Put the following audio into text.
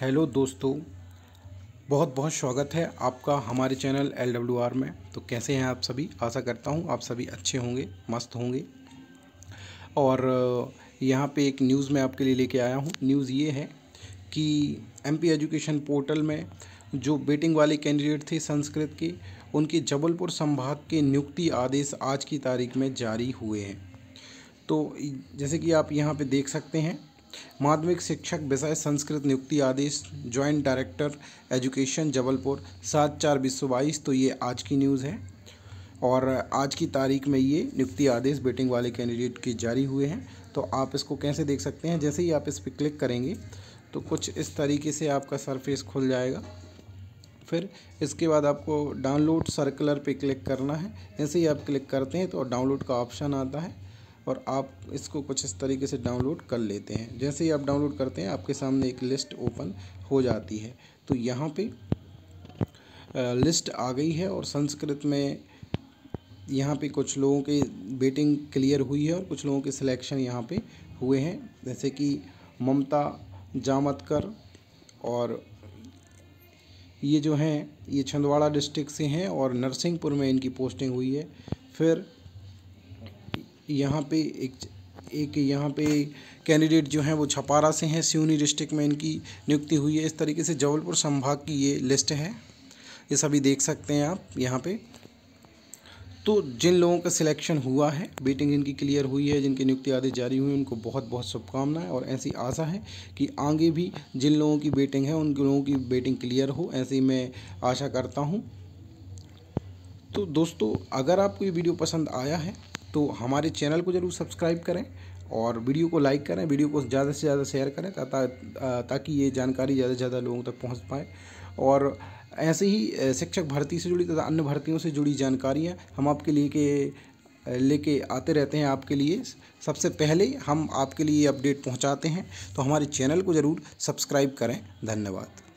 hello दोस्तों बहुत बहुत स्वागत है आपका हमारे चैनल एल डब्ल्यू आर में तो कैसे हैं आप सभी आशा करता हूँ आप सभी अच्छे होंगे मस्त होंगे और यहाँ पे एक न्यूज़ मैं आपके लिए लेके आया हूँ न्यूज़ ये है कि एमपी एजुकेशन पोर्टल में जो बेटिंग वाले कैंडिडेट थे संस्कृत के उनके जबलपुर संभाग के नियुक्ति आदेश आज की तारीख में जारी हुए हैं तो जैसे कि आप यहाँ पे देख सकते हैं माध्यमिक शिक्षक विषय संस्कृत नियुक्ति आदेश ज्वाइंट डायरेक्टर एजुकेशन जबलपुर सात चार बीस सौ बाईस तो ये आज की न्यूज़ है और आज की तारीख में ये नियुक्ति आदेश बेटिंग वाले कैंडिडेट के जारी हुए हैं तो आप इसको कैसे देख सकते हैं जैसे ही आप इस पर क्लिक करेंगे तो कुछ इस तरीके से आपका सरफेस खुल जाएगा फिर इसके बाद आपको डाउनलोड सर्कुलर पे क्लिक करना है जैसे ही आप क्लिक करते हैं तो डाउनलोड का ऑप्शन आता है और आप इसको कुछ इस तरीके से डाउनलोड कर लेते हैं जैसे ही आप डाउनलोड करते हैं आपके सामने एक लिस्ट ओपन हो जाती है तो यहाँ पे लिस्ट आ गई है और संस्कृत में यहाँ पे कुछ लोगों के बेटिंग क्लियर हुई है और कुछ लोगों के सिलेक्शन यहाँ पे हुए हैं जैसे कि ममता जामतकर और ये जो हैं ये छिंदवाड़ा डिस्ट्रिक्ट से हैं और नरसिंहपुर में इनकी पोस्टिंग हुई है फिर यहाँ पे एक एक यहाँ पे कैंडिडेट जो हैं वो छपारा से हैं सिवनी डिस्ट्रिक्ट में इनकी नियुक्ति हुई है इस तरीके से जबलपुर संभाग की ये लिस्ट है ये सभी देख सकते हैं आप यहाँ पे तो जिन लोगों का सिलेक्शन हुआ है बेटिंग जिनकी क्लियर हुई है जिनकी नियुक्ति आदेश जारी हुई उनको बहुत बहुत शुभकामनाएं और ऐसी आशा है कि आगे भी जिन लोगों की बेटिंग है उन लोगों की बेटिंग क्लियर हो ऐसी मैं आशा करता हूँ तो दोस्तों अगर आपको ये वीडियो पसंद आया है तो हमारे चैनल को ज़रूर सब्सक्राइब करें और वीडियो को लाइक करें वीडियो को ज़्यादा से ज़्यादा शेयर करें ताकि ये जानकारी ज़्यादा से ज़्यादा लोगों तक पहुँच पाए और ऐसे ही शिक्षक भर्ती से जुड़ी तथा अन्य भर्तियों से जुड़ी जानकारियाँ हम आपके लिए के लेके आते रहते हैं आपके लिए सबसे पहले हम आपके लिए अपडेट पहुंचाते हैं तो हमारे चैनल को ज़रूर सब्सक्राइब करें धन्यवाद